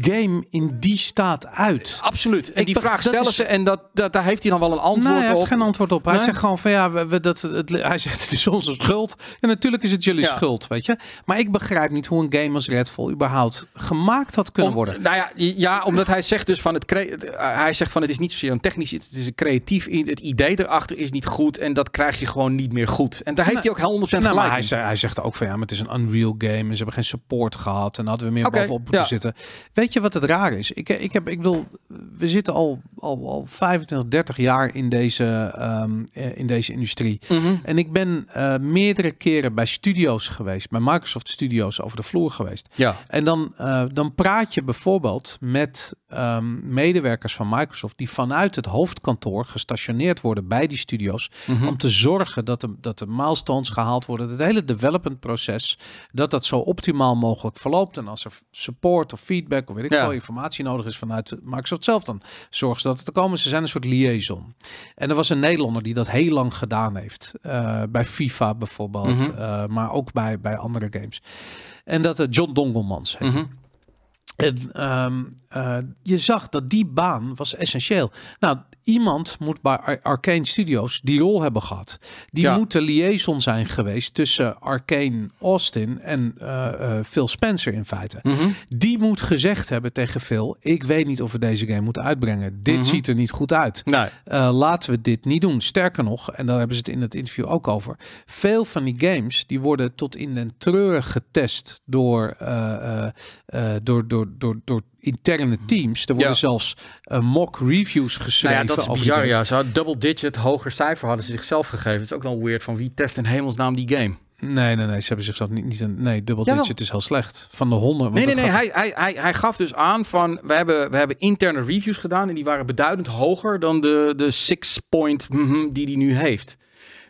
game in die staat uit. Absoluut. En ik die vraag stellen ze en dat, dat, daar heeft hij dan wel een antwoord hij op. Hij heeft geen antwoord op. Hij zegt gewoon van ja, we, dat, het, hij zegt het is onze schuld. En natuurlijk is het jullie schuld, weet je. Maar ik begrijp niet hoe een game als Redfall überhaupt gemaakt had kunnen worden. Nou ja, ja, omdat hij zegt dus van het, eh, hij zegt van het is niet zozeer een technisch het is een creatief Het idee erachter is niet goed en dat krijg je gewoon niet meer goed. En daar heeft hij ook 100% nou, gelijk maar hij, zegt, hij zegt ook van ja, maar het is een Unreal game en ze hebben geen support gehad en hadden we meer okay, bovenop moeten zitten. Weet weet je wat het raar is? Ik, eh, ik, heb, ik wil we zitten al, al, al 25, 30 jaar in deze, ehm, eh, in deze industrie. Mhm. En ik ben eh, meerdere keren bij studio's geweest, bij Microsoft Studios over de vloer geweest. Ja. En dan, dan praat je bijvoorbeeld met ehm, medewerkers van Microsoft die vanuit het hoofdkantoor gestationeerd worden bij die studio's. Mhm. Om te zorgen dat de, dat de milestones gehaald worden. Het hele development proces, dat dat zo optimaal mogelijk verloopt. En als er support of feedback weet ik ja. informatie nodig is vanuit het zelf, dan zorgen ze dat het er komen. Ze zijn een soort liaison. En er was een Nederlander die dat heel lang gedaan heeft. Eh, bij FIFA bijvoorbeeld, mhm. eh, maar ook bij, bij andere games. En dat uh, John Dongelmans heet. Mhm. En ehm, je zag dat die baan was essentieel. Nou, iemand moet bij Arkane Arcane Studios die rol hebben gehad. Die moet de liaison zijn geweest tussen Arcane Austin en eh, eh, Phil Spencer in feite. Mhm. Die moet gezegd hebben tegen Phil, ik weet niet of we deze game moeten uitbrengen. Dit mhm. ziet er niet goed uit. Nee. Eh, laten we dit niet doen. Sterker nog, en daar hebben ze het in het interview ook over. Veel van die games die worden tot in den treurig getest door, door, door, door, door interne teams. Er worden zelfs eh, mock reviews geschreven. Nou ja, dat is bizar. Ja. Ze hadden double digit, hoger cijfer hadden ze zichzelf gegeven. Het is ook dan weird van wie test in hemelsnaam die game. Nee, nee, nee. Ze hebben zichzelf niet... niet een, nee, double digit is heel slecht. Van de honden. Nee, nee, nee. Hij, hij, hij, hij gaf dus aan van... We hebben, we hebben interne reviews gedaan en die waren beduidend hoger dan de, de six point mhm, die die nu heeft.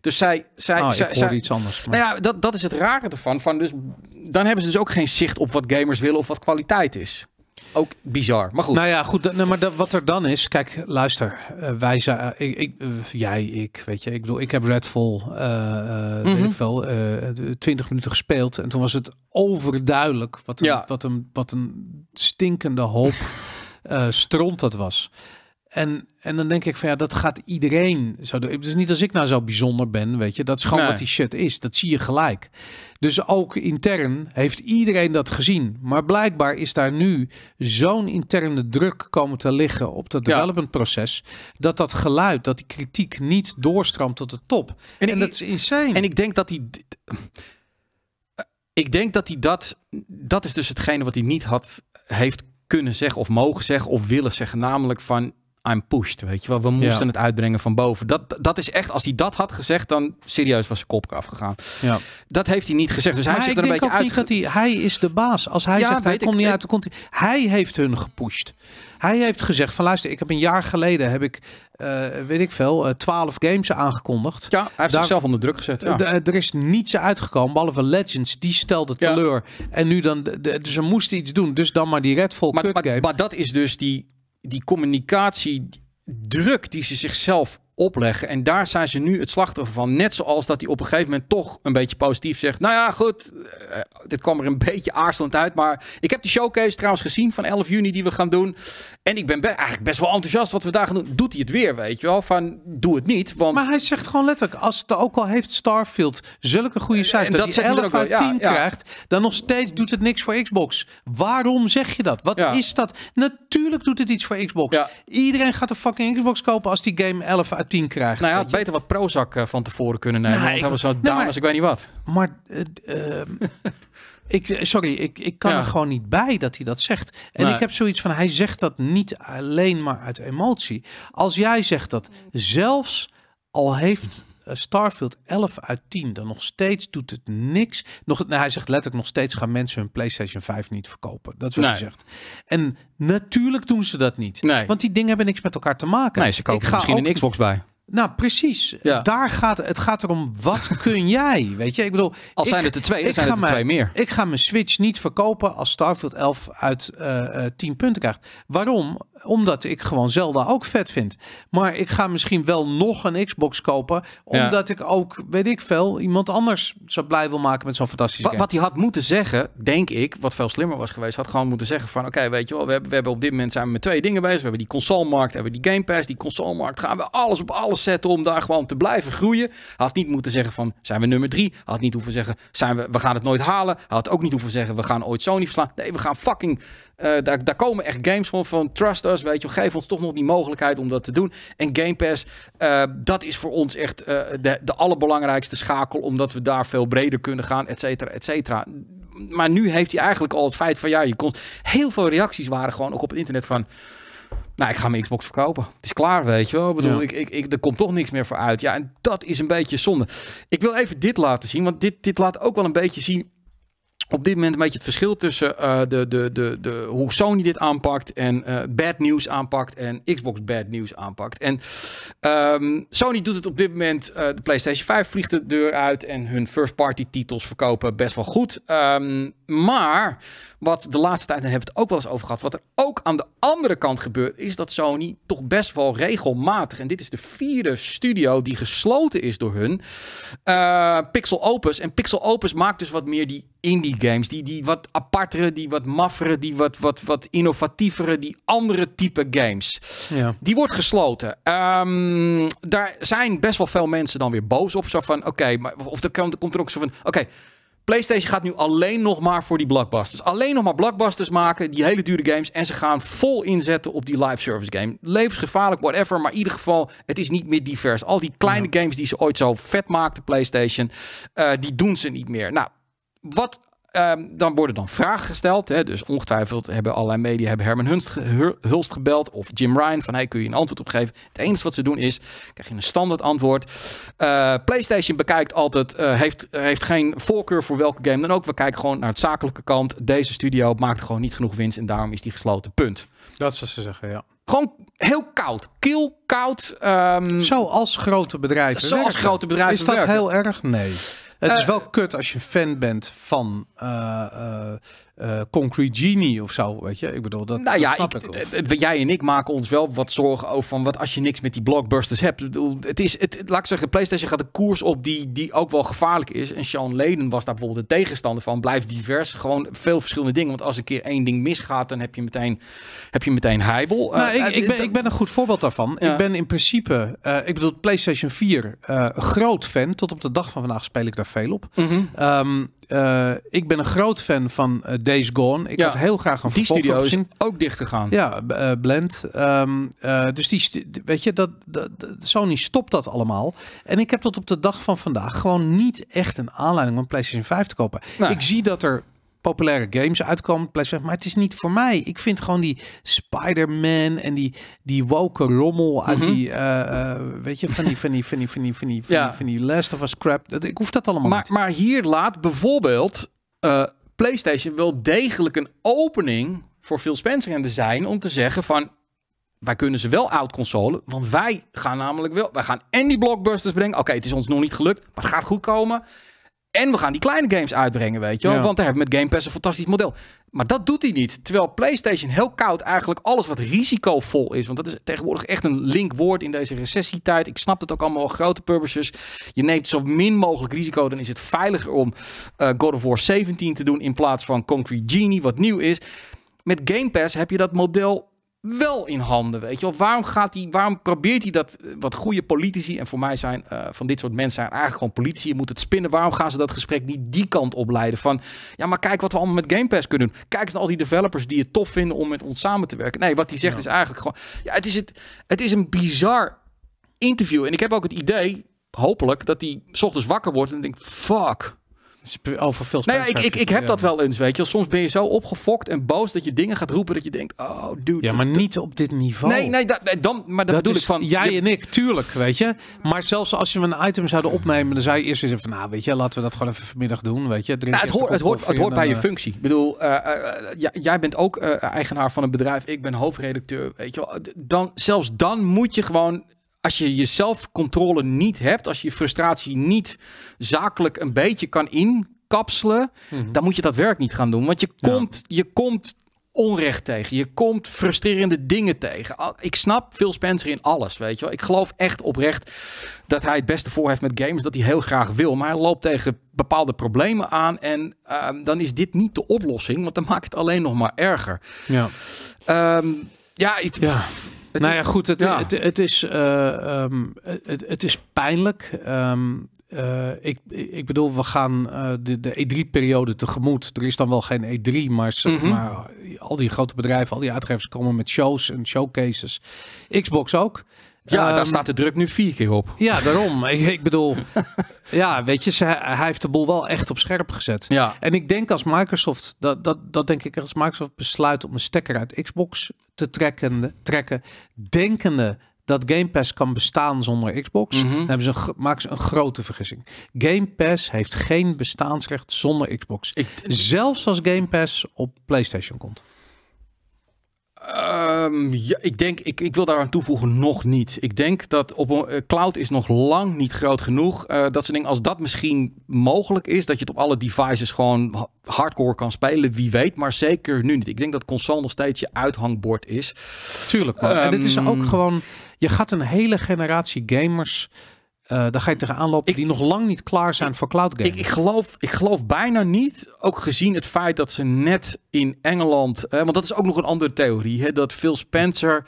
Dus zij... zij, ah, zij, zij iets anders. Nou ja, dat, dat is het rare ervan. Van dus, dan hebben ze dus ook geen zicht op wat gamers willen of wat kwaliteit is ook bizar. Maar goed. Nou ja, goed. maar dat, wat er dan is, kijk, luister. Eh, wij zijn, eh, ik, eh, jij, ik, weet je. Ik bedoel, ik heb Redfall, Bull, uh, 20 mhm. minuten gespeeld. En toen was het overduidelijk wat een, ja. wat een, wat een stinkende hoop stront dat was. En, en dan denk ik van ja, dat gaat iedereen zo doen. Dus niet als ik nou zo bijzonder ben, weet je. Dat is gewoon wat die shit is. Dat zie je gelijk. Dus ook intern heeft iedereen dat gezien. Maar blijkbaar is daar nu zo'n interne druk komen te liggen op dat development proces. Dat dat geluid, dat die kritiek niet doorstroomt tot de top. En, dat is insane. En ik denk dat die... Ik denk dat hij dat... Dat is dus hetgene wat hij niet had, heeft kunnen zeggen of mogen zeggen of willen zeggen. Namelijk van I'm pushed, weet je wel. We moesten het uitbrengen van boven. Dat, dat is echt, als hij dat had gezegd, dan serieus was zijn kop eraf gegaan. Ja. Dat heeft hij niet gezegd. Dus hij zit er een beetje uit. dat hij, hij is de baas. Als hij ja, zegt, hij komt niet uit, dan komt hij. Hij heeft hun gepusht. Hij heeft gezegd van luister, ik heb een jaar geleden heb ik, uh, weet ik veel, eh, twaalf games aangekondigd. Ja, hij heeft zichzelf onder druk gezet. Ja. Eh, er is niets uitgekomen, behalve Legends. Die stelde teleur. Ja. En nu dan, dus er moest iets doen. Dus dan maar die Redfall maar, maar, Maar dat is dus die die communicatiedruk die ze zichzelf opleggen. En daar zijn ze nu het slachtoffer van. Net zoals dat hij op een gegeven moment toch een beetje positief zegt. Nou ja, goed, eh, dit kwam er een beetje aarzelend uit. Maar ik heb die showcase trouwens gezien van 11 juni die we gaan doen. En ik ben eigenlijk best wel enthousiast wat we daar gaan doen. Doet hij het weer, weet je wel? Van, doe het niet, want... Maar hij zegt gewoon letterlijk, als het ook al heeft Starfield zulke goede cijfers, dat, dat hij 11 uit 10 krijgt, dan nog steeds doet het niks voor Xbox. Waarom zeg je dat? Wat is dat? Natuurlijk doet het iets voor Xbox. Iedereen gaat een fucking Xbox kopen als die game 11 uit uit 10 krijgt. Nou ja, had beter wat Prozac eh, van tevoren kunnen nemen. Nee, nou, want hij was zo down ik weet niet wat. Maar... Eh, ik, eh, sorry, ik, ik kan er gewoon niet bij dat hij dat zegt. En ik heb zoiets van, hij zegt dat niet alleen maar uit emotie. Als jij zegt dat, zelfs al heeft eh, Starfield 11 uit 10. Dan nog steeds doet het niks. Nog, nou, hij zegt letterlijk nog steeds gaan mensen hun PlayStation 5 niet verkopen. Dat is wat zegt. En natuurlijk doen ze dat niet. Nee. Want die dingen hebben niks met elkaar te maken. Nee, ze kopen misschien een Xbox bij. Nou, precies. Daar gaat het gaat erom wat kun jij, weet je? Ik bedoel, als zijn het er twee, zijn het er twee meer. Ik ga mijn Switch niet verkopen als Starfield 11 uit uh, eh, 10 eh, punten krijgt. Waarom? Omdat ik gewoon Zelda ook vet vind. Maar ik ga misschien wel nog een Xbox kopen. Omdat ik ook, weet ik veel, iemand anders zou blij wil maken met zo'n fantastische game. Wat hij had moeten zeggen, denk ik, wat veel slimmer was geweest, had gewoon moeten zeggen van oké, weet je wel, we hebben, we hebben op dit moment zijn we met twee dingen bezig. We hebben die consolemarkt, hebben die Game Pass, die consolemarkt. Gaan we alles op alles zetten om daar gewoon te blijven groeien. Had niet moeten zeggen van zijn we nummer drie. Had niet hoeven zeggen zijn we, we gaan het nooit halen. Had ook niet hoeven zeggen we gaan ooit Sony verslaan. Nee, we gaan fucking eh, daar, daar, komen echt games van, van trust us, weet je, geef ons toch nog die mogelijkheid om dat te doen. En Game Pass, eh, dat is voor ons echt eh, de, de allerbelangrijkste schakel, omdat we daar veel breder kunnen gaan, et cetera, et cetera. Maar nu heeft hij eigenlijk al het feit van, ja, je kon... Heel veel reacties waren gewoon ook op het internet van... Nou, ik ga mijn Xbox verkopen. Het is klaar, weet je wel. Ik bedoel, ik, ik, ik, er komt toch niks meer voor uit. Ja, en dat is een beetje zonde. Ik wil even dit laten zien, want dit, dit laat ook wel een beetje zien op dit moment een beetje het verschil tussen eh, de, de, de, de, hoe Sony dit aanpakt en eh, bad news aanpakt en Xbox bad news aanpakt. En ehm, Sony doet het op dit moment, eh, de PlayStation 5 vliegt de deur uit en hun first party titels verkopen best wel goed. Ehm, maar wat de laatste tijd, en hebben we het ook wel eens over gehad, wat er ook aan de andere kant gebeurt, is dat Sony toch best wel regelmatig, en dit is de vierde studio die gesloten is door hun, Pixel Opus. En Pixel Opus maakt dus wat meer die indie games. Die, die wat apartere, die wat maffere, die wat, wat, wat innovatievere, die andere type games. Ja. Die wordt gesloten. Ehm, daar zijn best wel veel mensen dan weer boos op. Zo van, oké, maar of er komt, er ook zo van, oké. PlayStation gaat nu alleen nog maar voor die blockbusters. Alleen nog maar blockbusters maken, die hele dure games. En ze gaan vol inzetten op die live service game. Levensgevaarlijk, whatever. Maar in ieder geval, het is niet meer divers. Al die kleine games die ze ooit zo vet maakten, PlayStation, eh, die doen ze niet meer. Nou, wat ehm, dan worden dan vragen gesteld. Hè? Dus ongetwijfeld hebben allerlei media hebben Herman Hulst gebeld of Jim Ryan van kun je een antwoord op geven. Het enige wat ze doen is, krijg je een standaard antwoord. Eh, PlayStation bekijkt altijd, eh, heeft, heeft geen voorkeur voor welke game dan ook. We kijken gewoon naar het zakelijke kant. Deze studio maakt gewoon niet genoeg winst en daarom is die gesloten. Punt. Dat is wat ze zeggen, ja. Gewoon heel koud. Kil, koud. Ehm, zoals grote bedrijven Zoals grote bedrijven Is dat heel erg? Nee. Het is eh. wel kut als je fan bent van eh, eh, uh, Concrete Genie of zo, weet je? Ik bedoel, dat, nou ja, ik, ik jij en ik maken ons wel wat zorgen over van wat als je niks met die blockbusters hebt. het is, het, laat ik zeggen, PlayStation gaat een koers op die, die ook wel gevaarlijk is. En Sean Leden was daar bijvoorbeeld de tegenstander van. Blijf divers, gewoon veel verschillende dingen. Want als een keer één ding misgaat, dan heb je meteen, heb je meteen heibel. Nou, eh, ik, eh, ik, ben, ik ben een goed voorbeeld daarvan. Ik ben in principe, ik bedoel, PlayStation 4, groot fan. Tot op de dag van vandaag speel ik daar veel op. Mhm. Ehm, ik ben een groot fan van Days Gone. Ik ja, had heel graag een Die studio ook dicht gegaan. Ja, eh, Blend. Ehm, eh, dus die, weet je, dat, Sony stopt dat allemaal. En ik heb tot op de dag van vandaag gewoon niet echt een aanleiding om een PlayStation 5 te kopen. Ik zie dat er populaire games uitkomen. PlayStation, maar het is niet voor mij. Ik vind gewoon die Spider-Man en die, die woke rommel uit mhm. die, uh, uh, weet je, van die, van die, van die, van die, van die, van, die, van die Last of Us crap. Dat, ik hoef dat allemaal maar, niet. Maar hier laat bijvoorbeeld uh, PlayStation wel degelijk een opening voor Phil Spencer en te zijn om te zeggen van wij kunnen ze wel uitconsolen, want wij gaan namelijk wel, wij gaan en die blockbusters brengen. Oké, het is ons nog niet gelukt, maar het gaat goed komen. En we gaan die kleine games uitbrengen, weet je wel. Want daar hebben we met Game Pass een fantastisch model. Maar dat doet hij niet. Terwijl PlayStation heel koud eigenlijk alles wat risicovol is. Want dat is tegenwoordig echt een linkwoord in deze recessietijd. Ik snap het ook allemaal, grote publishers. Je neemt zo min mogelijk risico. Dan is het veiliger om eh, God of War 17 te doen in plaats van Concrete Genie, wat nieuw is. Met Game Pass heb je dat model wel in handen, weet je wel. Waarom, gaat hij, waarom probeert hij dat, eh, wat goede politici, en voor mij zijn eh, van dit soort mensen zijn eigenlijk gewoon politici, je moet het spinnen, waarom gaan ze dat gesprek niet die kant opleiden van, ja maar kijk wat we allemaal met Game Pass kunnen doen. Kijk eens naar al die developers die het tof vinden om met ons samen te werken. Nee, wat hij zegt is eigenlijk gewoon, ja het is, het, het is een bizar interview. En ik heb ook het idee, hopelijk, dat hij ochtends wakker wordt en denkt, fuck, over oh, veel nee, nou ik, ik, ik heb dat wel eens, weet je. Soms ben je zo opgefokt en boos dat je dingen gaat roepen dat je denkt, oh dude. Ja, maar niet op dit niveau. Nee, nee, dan, maar dat, dat ik van... Jij en ik, tuurlijk, weet je. Maar zelfs als me een item zouden opnemen, dan zou je eerst eens van, nou weet je, laten we dat gewoon even vanmiddag doen, weet je. Nou, het, hoort, het hoort, het hoort bij je eh, functie. Ik bedoel, eh, eh, jij bent ook eigenaar van een bedrijf, ik ben hoofdredacteur, weet je wel. Dan, zelfs dan moet je gewoon als je jezelf controle niet hebt, als je frustratie niet zakelijk een beetje kan inkapselen, mhm. dan moet je dat werk niet gaan doen. Want je komt, je komt onrecht tegen. Je komt frustrerende dingen tegen. Ik snap veel Spencer in alles, weet je wel. Ik geloof echt oprecht dat hij het beste voor heeft met games, dat hij heel graag wil. Maar hij loopt tegen bepaalde problemen aan en ehm, dan is dit niet de oplossing, want dan maakt het alleen nog maar erger. Ja. Ehm, ja, ja nou ja, goed. Het, het, het is, eh, ehm, het, het, is pijnlijk. Ehm, eh, ik, ik bedoel, we gaan eh, de, de E3-periode tegemoet. Er is dan wel geen E3, maar, mhm. maar al die grote bedrijven, al die uitgevers komen met shows en showcases. Xbox ook. Ja, daar ehm, staat de druk nu vier keer op. Ja, daarom. ik, ik, bedoel, ja, weet je, ze, hij heeft de boel wel echt op scherp gezet. Ja. En ik denk als Microsoft, dat, dat, dat denk ik, als Microsoft besluit om een stekker uit Xbox te trekken, trekken denkende dat Game Pass kan bestaan zonder Xbox, mhm. dan hebben ze een, maken ze een grote vergissing. Game Pass heeft geen bestaansrecht zonder Xbox. Zelfs als Game Pass op PlayStation komt. Ehm, ja, ik denk, ik, ik wil daaraan toevoegen nog niet. Ik denk dat op een, eh, cloud is nog lang niet groot genoeg. Uh, dat soort dingen, als dat misschien mogelijk is, dat je het op alle devices gewoon hardcore kan spelen, wie weet, maar zeker nu niet. Ik denk dat console nog steeds je uithangbord is. Tuurlijk, man. en dit is ehm, ook gewoon, je gaat een hele generatie gamers uh, eh, daar ga je tegenaan lopen ik, die nog lang niet klaar zijn voor cloud gaming. Ik, ik, geloof, ik geloof bijna niet, ook gezien het feit dat ze net in Engeland... want dat is ook nog een andere theorie, hè, dat Phil Spencer...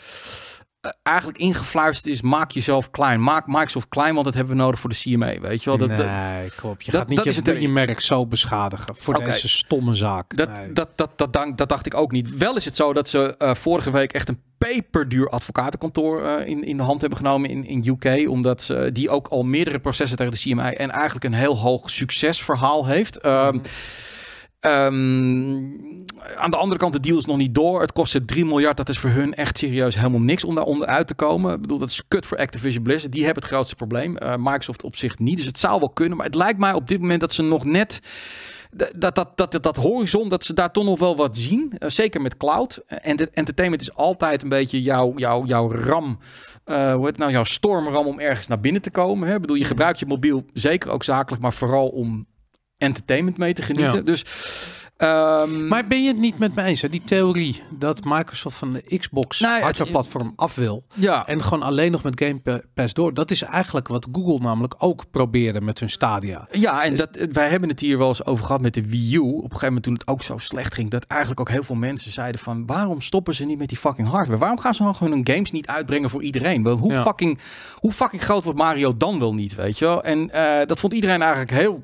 Eh, eigenlijk ingefluisterd is: maak jezelf klein. Maak Microsoft klein, want dat hebben we nodig voor de CMA. Weet je wel? Dat, nee, klopt. Je dat, gaat niet dat je, het, je merk zo beschadigen voor okay. deze stomme zaak. Dat, dat, dat, dat, dank, dat, dacht ik ook niet. Wel is het zo dat ze eh, vorige week echt een peperduur advocatenkantoor eh, in, in de hand hebben genomen in, in UK. Omdat ze, die ook al meerdere processen tegen de CMA en eigenlijk een heel hoog succesverhaal heeft. Ehm, mhm. Ehm, aan de andere kant, de deal is nog niet door. Het kost ze 3 miljard. Dat is voor hun echt serieus helemaal niks om daar onderuit te komen. Ik bedoel, dat is kut voor Activision Blizzard. Die hebben het grootste probleem. Eh, Microsoft op zich niet. Dus het zou wel kunnen. Maar het lijkt mij op dit moment dat ze nog net... Dat, dat, dat, dat, horizon, dat ze daar toch nog wel wat zien. Eh, zeker met cloud. Eh, en entertainment is altijd een beetje jouw, jouw, jouw ram. Uh, hoe het nou, jouw stormram om ergens naar binnen te komen. Hè? Ik bedoel, je mm-hmm. gebruikt je mobiel zeker ook zakelijk, maar vooral om entertainment mee te genieten. Ja. Dus, ehm, Maar ben je het niet met me eens? Die theorie dat Microsoft van de Xbox nou, platform af wil. Ja. En gewoon alleen nog met Game Pass door. Dat is eigenlijk wat Google namelijk ook probeerde met hun Stadia. Ja, en dus dat, wij hebben het hier wel eens over gehad met de Wii U. Op een gegeven moment toen het ook zo slecht ging. Dat eigenlijk ook heel veel mensen zeiden van... waarom stoppen ze niet met die fucking hardware? Waarom gaan ze dan gewoon hun games niet uitbrengen voor iedereen? Want hoe, fucking, hoe fucking groot wordt Mario dan wel niet, weet je wel? En eh, dat vond iedereen eigenlijk heel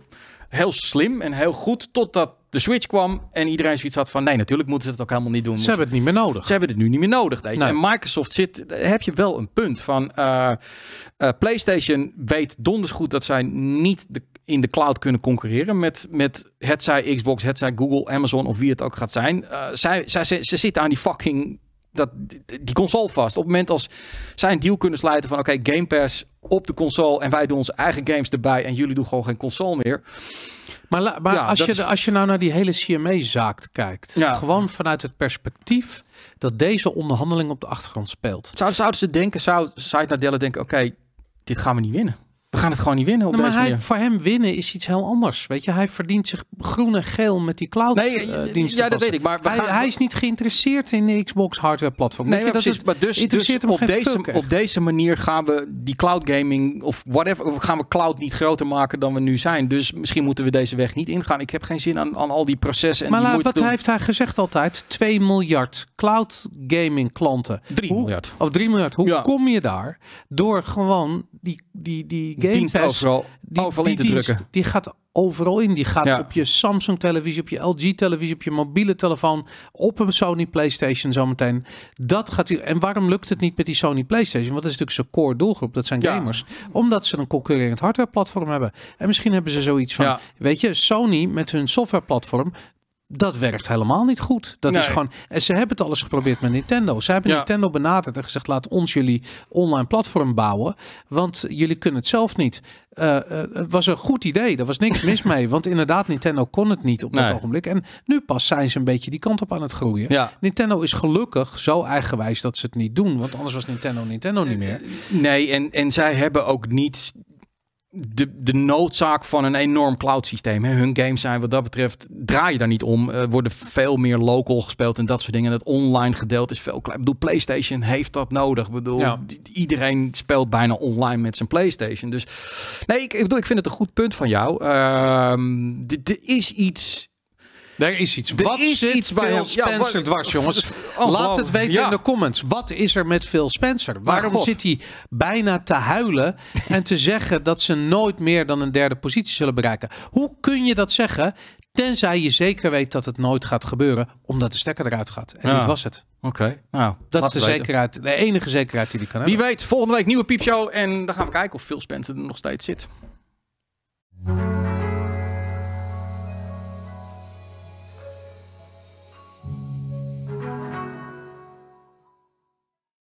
heel slim en heel goed. Totdat de Switch kwam en iedereen zoiets had van... nee, natuurlijk moeten ze het ook helemaal niet doen. Ze hebben het niet meer nodig. Ze hebben het nu niet meer nodig. Nee. En Microsoft zit... heb je wel een punt van... Eh, eh, PlayStation weet donders goed dat zij niet in de cloud kunnen concurreren... met, met hetzij Xbox, hetzij Google, Amazon of wie het ook gaat zijn. Eh, zij, zij, ze, ze zitten aan die fucking dat, die console vast. Op het moment als zij een deal kunnen sluiten van oké, okay, Game Pass op de console en wij doen onze eigen games erbij en jullie doen gewoon geen console meer. Maar, maar als, je, als je nou naar die hele CMA-zaak kijkt, ja. gewoon vanuit het perspectief dat deze onderhandeling op de achtergrond speelt. Zou, zouden ze denken, zou naar Nadella denken, oké, dit gaan we niet winnen we gaan het gewoon niet winnen op nou, deze maar hij, Voor hem winnen is iets heel anders. Weet je, hij verdient zich groen en geel met die cloud nee, eh, Ja, dat weet ik. Maar we hij, gaan... hij, is niet geïnteresseerd in de Xbox hardware platform. Nee, dat Is, maar dus, dus op, deze, op deze manier gaan we die cloud gaming of whatever, gaan we cloud niet groter maken dan we nu zijn. Dus misschien moeten we deze weg niet ingaan. Ik heb geen zin aan, aan al die processen. En maar die wat heeft hij gezegd altijd? 2 miljard cloud gaming klanten. 3 miljard. Of 3 miljard. Hoe kom je daar? Door gewoon die, die, die Game die, in drukken. Die gaat overal in. Die gaat op je Samsung televisie, op je LG televisie, op je mobiele telefoon, op een Sony PlayStation zometeen. Dat gaat hier. En waarom lukt het niet met die Sony PlayStation? Want dat is natuurlijk zijn core doelgroep. Dat zijn gamers. Omdat ze een concurrerend hardwareplatform hebben. En misschien hebben ze zoiets van, weet je, Sony met hun softwareplatform dat werkt helemaal niet goed. Dat is gewoon. En ze hebben het alles geprobeerd met Nintendo. Ze hebben Nintendo benaderd en gezegd: laat ons jullie online platform bouwen. Want jullie kunnen het zelf niet. Eh, eh, het was een goed idee. Er was niks mis mee. Want inderdaad, Nintendo kon het niet op dat ogenblik. En nu pas zijn ze een beetje die kant op aan het groeien. Ja. Nintendo is gelukkig zo eigenwijs dat ze het niet doen. Want anders was Nintendo Nintendo niet meer. Eh, nee, en, en zij hebben ook niet de, de noodzaak van een enorm cloud systeem. Hè. Hun games zijn wat dat betreft, draai je daar niet om. Uh, worden veel meer local gespeeld en dat soort dingen. Het online gedeeld is veel klein. Ik bedoel, PlayStation heeft dat nodig. Ik bedoel, iedereen speelt bijna online met zijn PlayStation. Dus nee, ik, bedoel, ik vind het een goed punt van jou. Uh, ehm, er is iets er is iets. wat is zit iets bij Phil Spencer dwars, jongens? Laat het weten in de comments. Wat is er met Phil Spencer? Waarom zit hij bijna te huilen en te zeggen dat ze nooit meer dan een derde positie zullen bereiken? Hoe kun je dat zeggen? Tenzij je zeker weet dat het nooit gaat gebeuren, omdat de stekker eruit gaat. En dit was het. Oké, nou. Dat is de, zekerheid, de enige zekerheid die die kan hebben. Wie weet, volgende week nieuwe piepshow. En dan gaan we kijken of Phil Spencer er nog steeds zit.